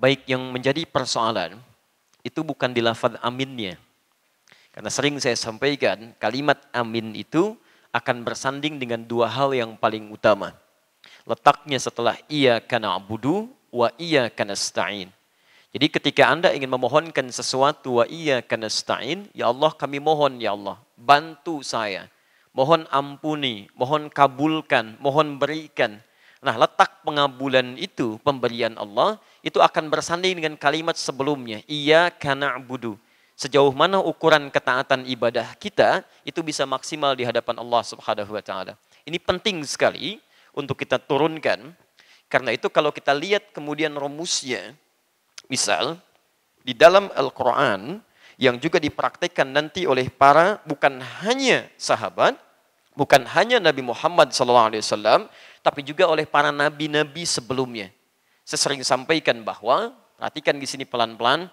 Baik yang menjadi persoalan itu bukan di lafaz aminnya. Karena sering saya sampaikan kalimat amin itu akan bersanding dengan dua hal yang paling utama. Letaknya setelah ia karena abudu wa iya karena stain. Jadi ketika Anda ingin memohonkan sesuatu wa iya stain ya Allah kami mohon ya Allah, bantu saya. Mohon ampuni, mohon kabulkan, mohon berikan. Nah letak pengabulan itu, pemberian Allah, itu akan bersanding dengan kalimat sebelumnya. "Ia kana budu. Sejauh mana ukuran ketaatan ibadah kita, itu bisa maksimal di hadapan Allah subhanahu wa ta'ala. Ini penting sekali untuk kita turunkan. Karena itu kalau kita lihat kemudian rumusnya, misal di dalam Al-Quran yang juga dipraktikkan nanti oleh para bukan hanya sahabat, bukan hanya Nabi Muhammad SAW, tapi juga oleh para nabi-nabi sebelumnya. Saya sering sampaikan bahwa, perhatikan di sini pelan-pelan,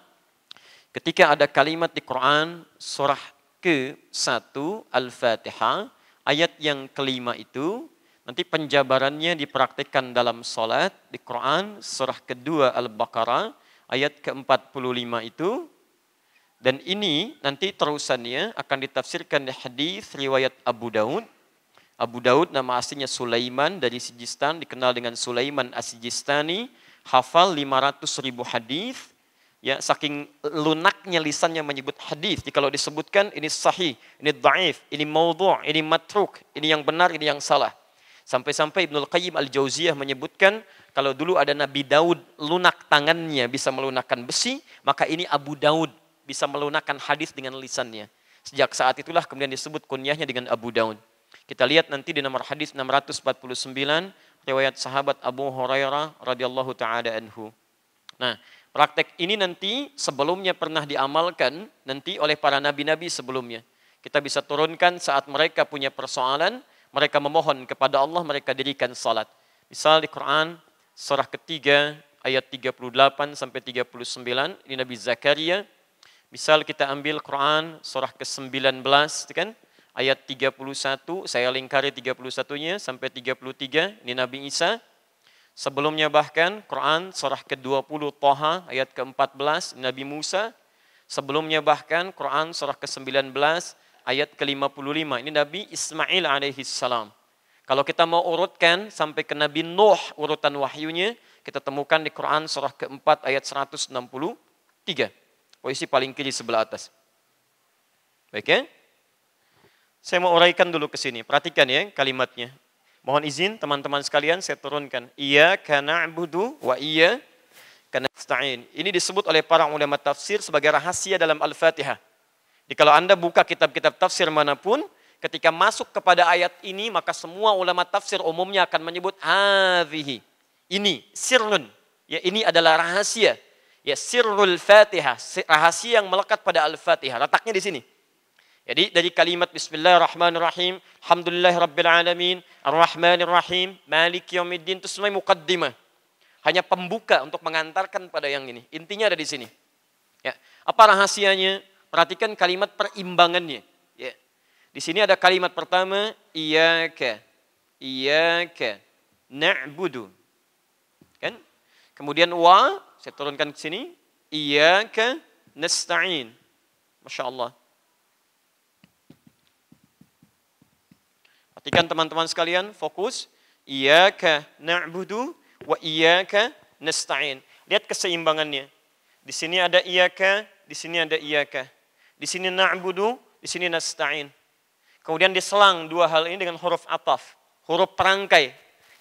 ketika ada kalimat di Quran surah ke-1 Al-Fatihah, ayat yang kelima itu, nanti penjabarannya dipraktikkan dalam sholat di Quran surah kedua Al-Baqarah, ayat ke-45 itu, dan ini nanti terusannya akan ditafsirkan di hadis riwayat Abu Daud Abu Daud nama aslinya Sulaiman dari Sijistan dikenal dengan Sulaiman Asijistani hafal 500 ribu hadis ya saking lunaknya lisannya menyebut hadis kalau disebutkan ini sahih ini dhaif ini maudhu ini matruk ini yang benar ini yang salah sampai-sampai Ibnu Qayyim Al-Jauziyah menyebutkan kalau dulu ada Nabi Daud lunak tangannya bisa melunakkan besi maka ini Abu Daud bisa melunakkan hadis dengan lisannya sejak saat itulah kemudian disebut kunyahnya dengan Abu Daud kita lihat nanti di nomor hadis 649 riwayat sahabat Abu Hurairah radhiyallahu taala anhu. Nah, praktek ini nanti sebelumnya pernah diamalkan nanti oleh para nabi-nabi sebelumnya. Kita bisa turunkan saat mereka punya persoalan, mereka memohon kepada Allah, mereka dirikan salat. Misal di Quran surah ketiga ayat 38 sampai 39 ini Nabi Zakaria. Misal kita ambil Quran surah ke-19 kan? ayat 31, saya lingkari 31-nya sampai 33, ini Nabi Isa. Sebelumnya bahkan Quran surah ke-20 Toha ayat ke-14 Nabi Musa. Sebelumnya bahkan Quran surah ke-19 ayat ke-55 ini Nabi Ismail alaihi salam. Kalau kita mau urutkan sampai ke Nabi Nuh urutan wahyunya, kita temukan di Quran surah ke-4 ayat 163. Posisi paling kiri sebelah atas. Baik ya? Saya mau uraikan dulu ke sini. Perhatikan ya kalimatnya. Mohon izin teman-teman sekalian saya turunkan. Iya karena budu wa iya karena stain. Ini disebut oleh para ulama tafsir sebagai rahasia dalam Al-Fatihah. Jadi kalau Anda buka kitab-kitab tafsir manapun, ketika masuk kepada ayat ini, maka semua ulama tafsir umumnya akan menyebut hadhihi. Ini sirrun. Ya ini adalah rahasia. Ya sirrul Fatihah, rahasia yang melekat pada Al-Fatihah. Letaknya di sini. Jadi dari kalimat bismillahirrahmanirrahim, alhamdulillahirabbil alamin, Ar-Rahmanirrahim, maliki Yawmiddin, itu semuanya mukaddimah. Hanya pembuka untuk mengantarkan pada yang ini. Intinya ada di sini. Ya. Apa rahasianya? Perhatikan kalimat perimbangannya. Ya. Di sini ada kalimat pertama, Iyaka, Iyaka, na'budu. Kan? Kemudian wa, saya turunkan ke sini, ke, nasta'in. Masya Allah. Perhatikan teman-teman sekalian, fokus. Iyaka na'budu wa iyaka nasta'in. Lihat keseimbangannya. Di sini ada iyaka, di sini ada iyaka. Di sini na'budu, di sini nasta'in. Kemudian diselang dua hal ini dengan huruf ataf, huruf perangkai.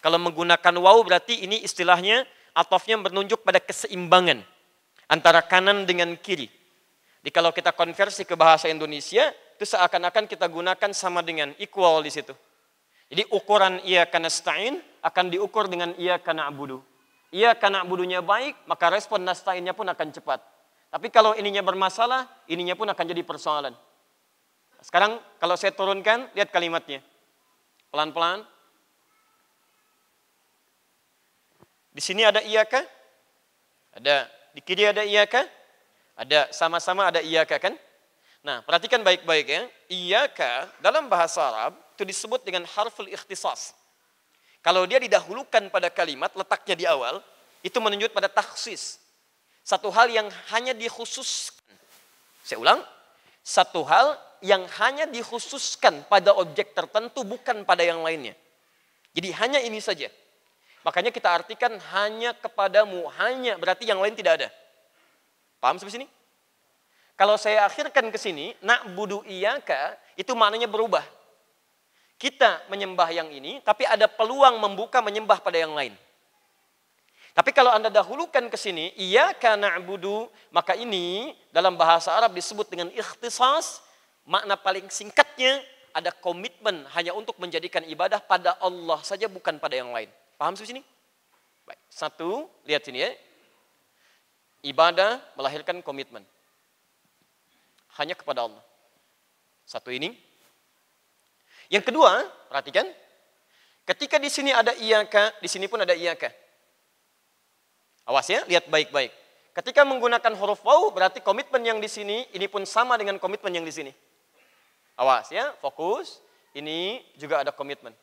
Kalau menggunakan waw berarti ini istilahnya atafnya menunjuk pada keseimbangan antara kanan dengan kiri. Jadi kalau kita konversi ke bahasa Indonesia, itu seakan-akan kita gunakan sama dengan equal di situ. Jadi ukuran ia karena stain akan diukur dengan ia karena abudu. Ia karena abudunya baik, maka respon nastainnya pun akan cepat. Tapi kalau ininya bermasalah, ininya pun akan jadi persoalan. Sekarang kalau saya turunkan, lihat kalimatnya. Pelan-pelan. Di sini ada kah? Ada. Di kiri ada kah? Ada. Sama-sama ada kah kan? Nah, perhatikan baik-baik ya. kah dalam bahasa Arab itu disebut dengan harful ikhtisas. Kalau dia didahulukan pada kalimat, letaknya di awal, itu menunjuk pada taksis. Satu hal yang hanya dikhususkan. Saya ulang, satu hal yang hanya dikhususkan pada objek tertentu bukan pada yang lainnya. Jadi hanya ini saja. Makanya kita artikan hanya kepadamu, hanya berarti yang lain tidak ada. Paham sampai sini? Kalau saya akhirkan ke sini, nak budu iyaka, itu maknanya berubah kita menyembah yang ini, tapi ada peluang membuka menyembah pada yang lain. Tapi kalau Anda dahulukan ke sini, iya karena budu maka ini dalam bahasa Arab disebut dengan ikhtisas, makna paling singkatnya ada komitmen hanya untuk menjadikan ibadah pada Allah saja bukan pada yang lain. Paham sini? Baik, satu, lihat sini ya. Ibadah melahirkan komitmen. Hanya kepada Allah. Satu ini, yang kedua, perhatikan. Ketika di sini ada iyaka, di sini pun ada iyaka. Awas ya, lihat baik-baik. Ketika menggunakan huruf waw, berarti komitmen yang di sini, ini pun sama dengan komitmen yang di sini. Awas ya, fokus. Ini juga ada komitmen.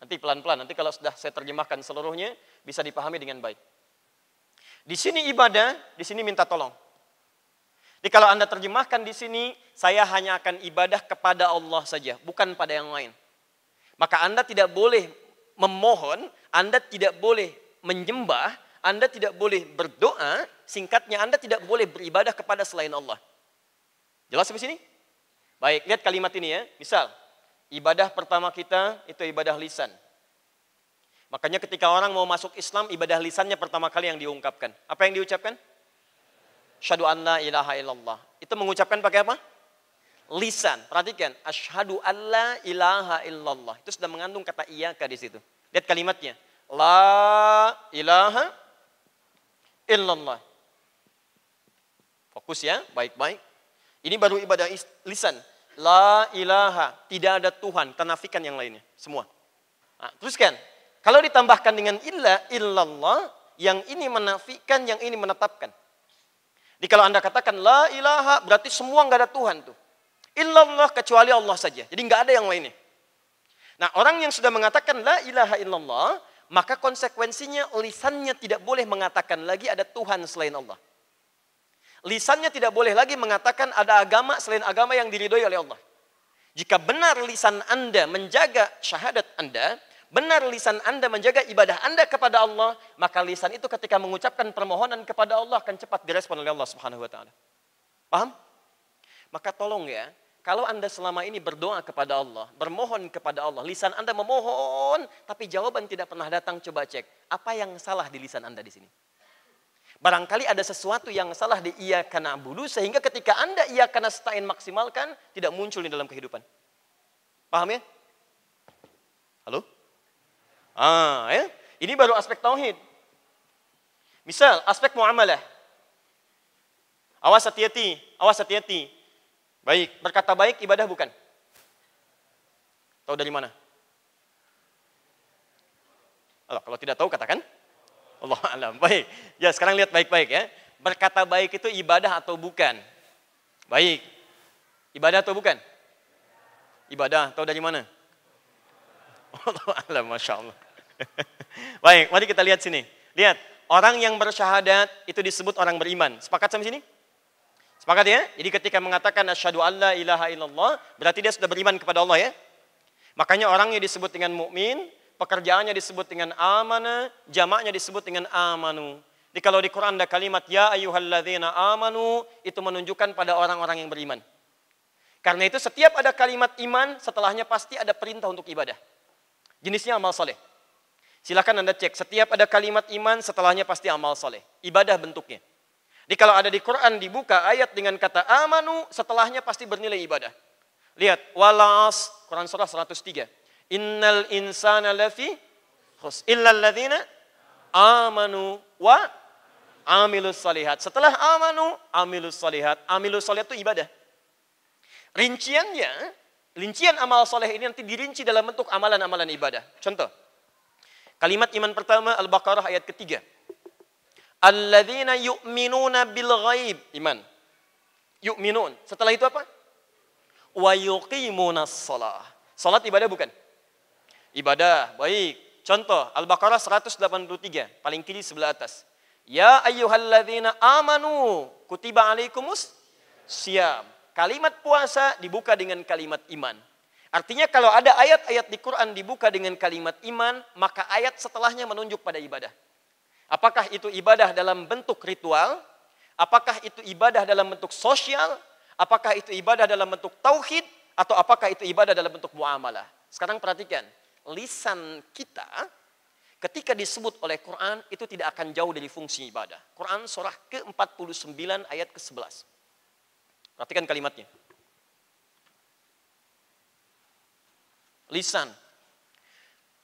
Nanti pelan-pelan, nanti kalau sudah saya terjemahkan seluruhnya, bisa dipahami dengan baik. Di sini ibadah, di sini minta tolong. Jadi kalau Anda terjemahkan di sini, saya hanya akan ibadah kepada Allah saja, bukan pada yang lain. Maka Anda tidak boleh memohon, Anda tidak boleh menyembah, Anda tidak boleh berdoa, singkatnya Anda tidak boleh beribadah kepada selain Allah. Jelas sampai sini? Baik, lihat kalimat ini ya. Misal, ibadah pertama kita itu ibadah lisan. Makanya ketika orang mau masuk Islam, ibadah lisannya pertama kali yang diungkapkan. Apa yang diucapkan? Asyhadu la ilaha illallah. Itu mengucapkan pakai apa? Lisan. Perhatikan. Asyhadu la ilaha illallah. Itu sudah mengandung kata iyaka di situ. Lihat kalimatnya. La ilaha illallah. Fokus ya, baik-baik. Ini baru ibadah lisan. La ilaha. Tidak ada Tuhan. Tanafikan yang lainnya. Semua. Nah, teruskan. Kalau ditambahkan dengan illa, illallah, yang ini menafikan, yang ini menetapkan. Jadi kalau Anda katakan la ilaha berarti semua nggak ada Tuhan tuh. Illallah kecuali Allah saja. Jadi nggak ada yang lainnya. Nah orang yang sudah mengatakan la ilaha illallah maka konsekuensinya lisannya tidak boleh mengatakan lagi ada Tuhan selain Allah. Lisannya tidak boleh lagi mengatakan ada agama selain agama yang diridhoi oleh Allah. Jika benar lisan Anda menjaga syahadat Anda, benar lisan Anda menjaga ibadah Anda kepada Allah, maka lisan itu ketika mengucapkan permohonan kepada Allah akan cepat direspon oleh Allah Subhanahu wa taala. Paham? Maka tolong ya, kalau Anda selama ini berdoa kepada Allah, bermohon kepada Allah, lisan Anda memohon tapi jawaban tidak pernah datang, coba cek apa yang salah di lisan Anda di sini. Barangkali ada sesuatu yang salah di iya karena bulu sehingga ketika Anda iya karena setain maksimalkan tidak muncul di dalam kehidupan. Paham ya? Halo? Ah, ya. Ini baru aspek tauhid. Misal aspek muamalah. Awas hati-hati, awas hati-hati. Baik, berkata baik ibadah bukan? Tahu dari mana? Allah, kalau tidak tahu katakan. Allah alam. Baik. Ya, sekarang lihat baik-baik ya. Berkata baik itu ibadah atau bukan? Baik. Ibadah atau bukan? Ibadah. Tahu dari mana? Allah Masya Allah. Baik, mari kita lihat sini. Lihat, orang yang bersyahadat itu disebut orang beriman. Sepakat sama sini? Sepakat ya? Jadi ketika mengatakan asyhadu alla ilaha illallah, berarti dia sudah beriman kepada Allah ya. Makanya orangnya disebut dengan mukmin, pekerjaannya disebut dengan amanah, jamaknya disebut dengan amanu. Jadi kalau di Quran ada kalimat ya ayyuhalladzina amanu itu menunjukkan pada orang-orang yang beriman. Karena itu setiap ada kalimat iman, setelahnya pasti ada perintah untuk ibadah. Jenisnya amal soleh. Silahkan Anda cek, setiap ada kalimat iman setelahnya pasti amal soleh. Ibadah bentuknya. Jadi kalau ada di Quran dibuka ayat dengan kata amanu, setelahnya pasti bernilai ibadah. Lihat, walas, Quran surah 103. Innal insana lafi khus illal amanu wa amilus salihat. Setelah amanu, amilus salihat. Amilus salihat itu ibadah. Rinciannya, Rincian amal soleh ini nanti dirinci dalam bentuk amalan-amalan ibadah. Contoh, kalimat iman pertama Al-Baqarah ayat ketiga. Alladzina yu'minuna bil ghaib. Iman. Yu'minun. Setelah itu apa? Wa yuqimuna salah. Salat ibadah bukan? Ibadah, baik. Contoh, Al-Baqarah 183, paling kiri sebelah atas. Ya ayyuhalladzina amanu kutiba alaikumus siyam. Kalimat puasa dibuka dengan kalimat iman. Artinya kalau ada ayat-ayat di Quran dibuka dengan kalimat iman, maka ayat setelahnya menunjuk pada ibadah. Apakah itu ibadah dalam bentuk ritual? Apakah itu ibadah dalam bentuk sosial? Apakah itu ibadah dalam bentuk tauhid? Atau apakah itu ibadah dalam bentuk muamalah? Sekarang perhatikan, lisan kita ketika disebut oleh Quran itu tidak akan jauh dari fungsi ibadah. Quran surah ke-49 ayat ke-11. Perhatikan kalimatnya. Lisan.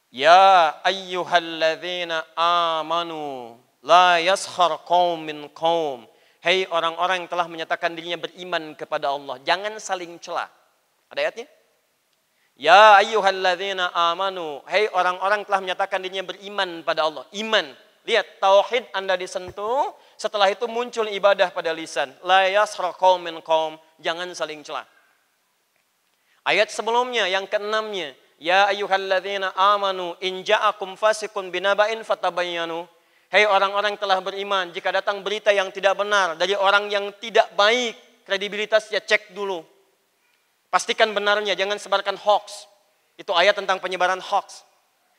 Ya ayyuhalladzina amanu la yaskhar qaum min qaum. Hei orang-orang yang telah menyatakan dirinya beriman kepada Allah, jangan saling celah. Ada ayatnya? Ya ayyuhalladzina amanu. Hei orang-orang telah menyatakan dirinya beriman pada Allah. Iman Lihat, tauhid Anda disentuh, setelah itu muncul ibadah pada lisan. La yasra qaumin qaum, jangan saling celah. Ayat sebelumnya yang keenamnya, ya ayyuhalladzina amanu in ja'akum fasikun binaba'in fatabayyanu. Hei orang-orang telah beriman, jika datang berita yang tidak benar dari orang yang tidak baik, kredibilitasnya cek dulu. Pastikan benarnya, jangan sebarkan hoax. Itu ayat tentang penyebaran hoax.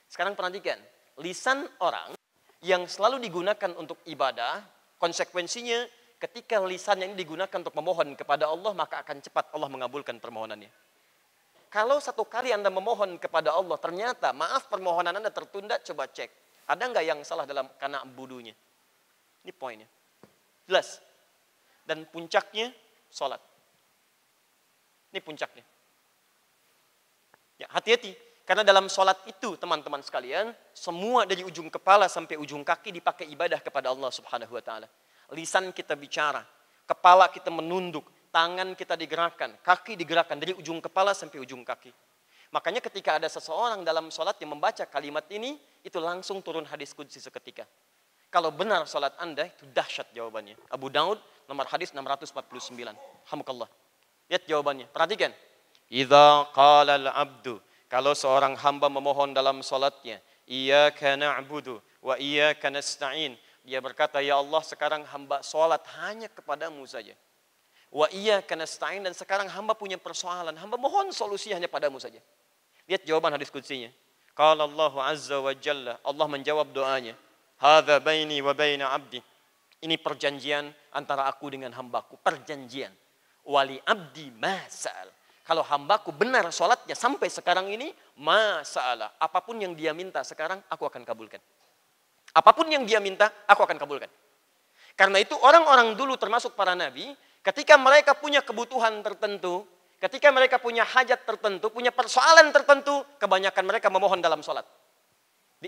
Sekarang perhatikan, lisan orang yang selalu digunakan untuk ibadah, konsekuensinya ketika lisannya ini digunakan untuk memohon kepada Allah, maka akan cepat Allah mengabulkan permohonannya. Kalau satu kali Anda memohon kepada Allah, ternyata maaf permohonan Anda tertunda, coba cek. Ada nggak yang salah dalam karena budunya? Ini poinnya. Jelas. Dan puncaknya, sholat. Ini puncaknya. Ya, hati-hati karena dalam sholat itu teman-teman sekalian, semua dari ujung kepala sampai ujung kaki dipakai ibadah kepada Allah subhanahu wa ta'ala. Lisan kita bicara, kepala kita menunduk, tangan kita digerakkan, kaki digerakkan dari ujung kepala sampai ujung kaki. Makanya ketika ada seseorang dalam sholat yang membaca kalimat ini, itu langsung turun hadis kudsi seketika. Kalau benar sholat anda, itu dahsyat jawabannya. Abu Daud, nomor hadis 649. Hamukallah. Lihat jawabannya, perhatikan. Iza qalal abdu kalau seorang hamba memohon dalam ia iyyaka na'budu wa iyyaka nasta'in. Dia berkata, "Ya Allah, sekarang hamba salat hanya kepadamu saja." Wa iyyaka nasta'in dan sekarang hamba punya persoalan, hamba mohon solusi hanya padamu saja. Lihat jawaban hadis kutsinya. Qala Allah azza wa jalla, Allah menjawab doanya, "Hadza baini wa baina 'abdi." Ini perjanjian antara aku dengan hambaku, perjanjian. Wali abdi masal kalau hambaku benar sholatnya sampai sekarang ini, masalah. Apapun yang dia minta sekarang, aku akan kabulkan. Apapun yang dia minta, aku akan kabulkan. Karena itu orang-orang dulu termasuk para nabi, ketika mereka punya kebutuhan tertentu, ketika mereka punya hajat tertentu, punya persoalan tertentu, kebanyakan mereka memohon dalam sholat.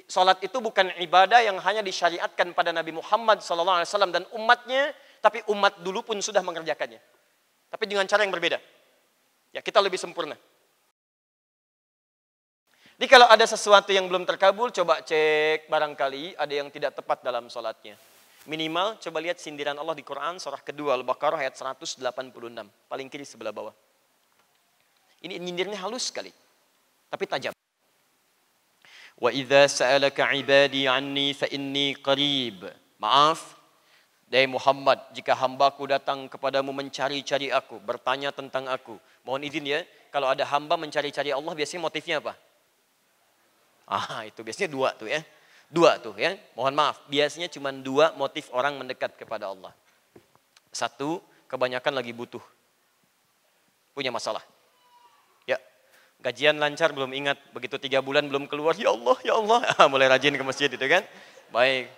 Sholat itu bukan ibadah yang hanya disyariatkan pada Nabi Muhammad SAW dan umatnya, tapi umat dulu pun sudah mengerjakannya. Tapi dengan cara yang berbeda. Ya kita lebih sempurna. Jadi kalau ada sesuatu yang belum terkabul, coba cek barangkali ada yang tidak tepat dalam sholatnya. Minimal coba lihat sindiran Allah di Quran surah kedua Al-Baqarah ayat 186, paling kiri sebelah bawah. Ini nyindirnya halus sekali, tapi tajam. Wa idza sa'alaka ibadi anni fa inni qarib. Maaf, dari Muhammad, jika hambaku datang kepadamu mencari-cari aku, bertanya tentang aku. Mohon izin ya, kalau ada hamba mencari-cari Allah biasanya motifnya apa? Ah, itu biasanya dua tuh ya. Dua tuh ya. Mohon maaf, biasanya cuma dua motif orang mendekat kepada Allah. Satu, kebanyakan lagi butuh. Punya masalah. Ya, gajian lancar belum ingat, begitu tiga bulan belum keluar, ya Allah, ya Allah. Ah, mulai rajin ke masjid itu kan. Baik,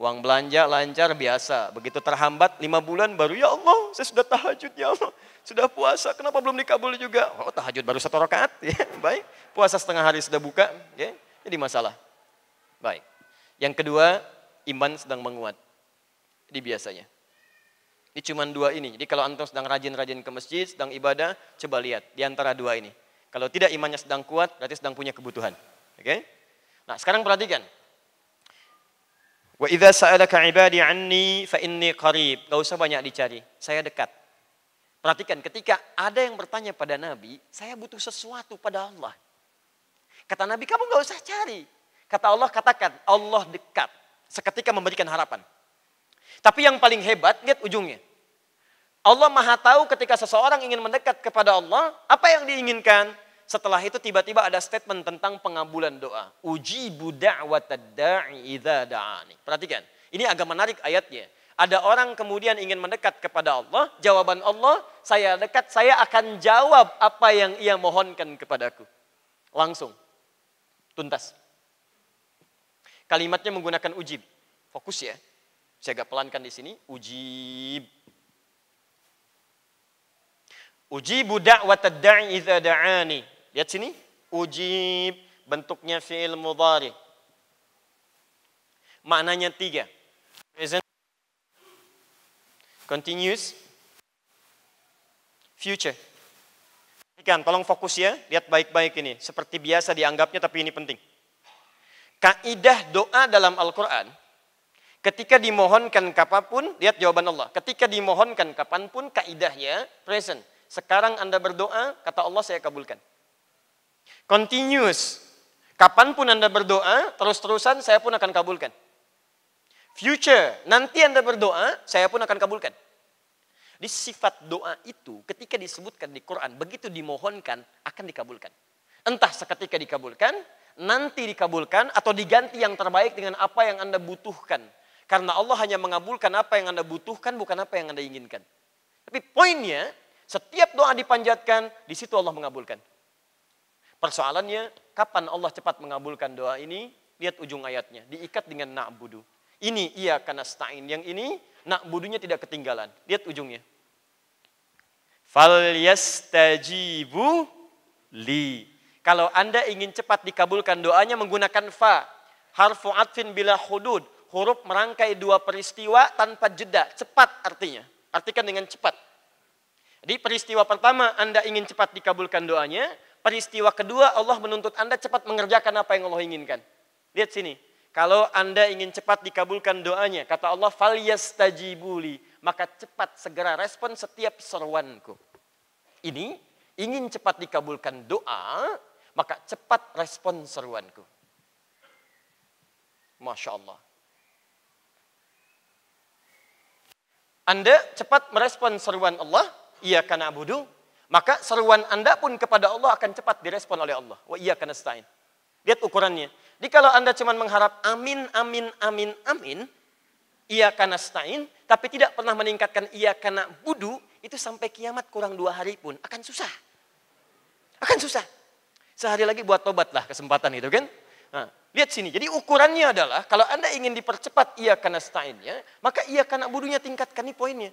Uang belanja lancar biasa. Begitu terhambat lima bulan baru ya Allah saya sudah tahajud ya Allah. Sudah puasa kenapa belum dikabul juga? Oh tahajud baru satu rakaat ya baik. Puasa setengah hari sudah buka ya. Jadi masalah. Baik. Yang kedua iman sedang menguat. Jadi biasanya. Ini cuma dua ini. Jadi kalau antum sedang rajin-rajin ke masjid, sedang ibadah, coba lihat di antara dua ini. Kalau tidak imannya sedang kuat, berarti sedang punya kebutuhan. Oke? Nah sekarang perhatikan, Wa idza sa'alaka 'ibadi 'anni fa inni qarib. Gak usah banyak dicari, saya dekat. Perhatikan ketika ada yang bertanya pada Nabi, saya butuh sesuatu pada Allah. Kata Nabi, kamu gak usah cari. Kata Allah, katakan, Allah dekat. Seketika memberikan harapan. Tapi yang paling hebat, lihat ujungnya. Allah maha tahu ketika seseorang ingin mendekat kepada Allah, apa yang diinginkan? Setelah itu tiba-tiba ada statement tentang pengabulan doa. Uji da'wat da'i da'ani. Perhatikan, ini agak menarik ayatnya. Ada orang kemudian ingin mendekat kepada Allah, jawaban Allah, saya dekat, saya akan jawab apa yang ia mohonkan kepadaku. Langsung. Tuntas. Kalimatnya menggunakan uji Fokus ya. Saya agak pelankan di sini. uji Ujibu da'wat da'i da'ani. Lihat sini. Ujib bentuknya fi'il mudhari. Maknanya tiga. Present, continuous, future. Ikan, tolong fokus ya. Lihat baik-baik ini. Seperti biasa dianggapnya tapi ini penting. Kaidah doa dalam Al-Quran Ketika dimohonkan kapanpun, lihat jawaban Allah. Ketika dimohonkan kapanpun, kaidahnya present. Sekarang Anda berdoa, kata Allah saya kabulkan. Continuous. Kapanpun Anda berdoa, terus-terusan saya pun akan kabulkan. Future, nanti Anda berdoa, saya pun akan kabulkan. Di sifat doa itu ketika disebutkan di Quran, begitu dimohonkan akan dikabulkan. Entah seketika dikabulkan, nanti dikabulkan atau diganti yang terbaik dengan apa yang Anda butuhkan. Karena Allah hanya mengabulkan apa yang Anda butuhkan bukan apa yang Anda inginkan. Tapi poinnya, setiap doa dipanjatkan, di situ Allah mengabulkan. Persoalannya, kapan Allah cepat mengabulkan doa ini? Lihat ujung ayatnya, diikat dengan na'budu. Ini iya karena stain. Yang ini na'budunya tidak ketinggalan. Lihat ujungnya. Fal yastajibu li. Kalau Anda ingin cepat dikabulkan doanya menggunakan fa. Harfu atfin bila hudud. Huruf merangkai dua peristiwa tanpa jeda. Cepat artinya. Artikan dengan cepat. Jadi peristiwa pertama Anda ingin cepat dikabulkan doanya Peristiwa kedua Allah menuntut Anda cepat mengerjakan apa yang Allah inginkan. Lihat sini. Kalau Anda ingin cepat dikabulkan doanya, kata Allah, "Falyastajibuli." Maka cepat segera respon setiap seruanku. Ini ingin cepat dikabulkan doa, maka cepat respon seruanku. Masya Allah. Anda cepat merespon seruan Allah, iya karena abudu, maka seruan Anda pun kepada Allah akan cepat direspon oleh Allah. Wa iya nasta'in. Lihat ukurannya. Jadi kalau Anda cuma mengharap amin, amin, amin, amin, iya nasta'in, tapi tidak pernah meningkatkan iya karena budu, itu sampai kiamat kurang dua hari pun akan susah. Akan susah. Sehari lagi buat tobatlah kesempatan itu kan. Nah, lihat sini, jadi ukurannya adalah kalau Anda ingin dipercepat iya karena nasta'in maka iya karena budunya tingkatkan ini poinnya.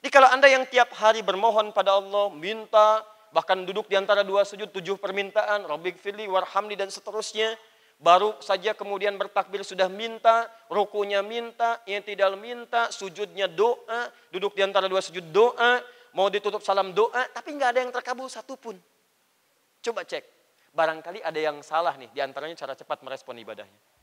Jadi kalau Anda yang tiap hari bermohon pada Allah, minta, bahkan duduk di antara dua sujud, tujuh permintaan, Rabbik Fili, Warhamni, dan seterusnya, baru saja kemudian bertakbir sudah minta, rukunya minta, yang tidak minta, sujudnya doa, duduk di antara dua sujud doa, mau ditutup salam doa, tapi nggak ada yang terkabul satupun. Coba cek, barangkali ada yang salah nih, di antaranya cara cepat merespon ibadahnya.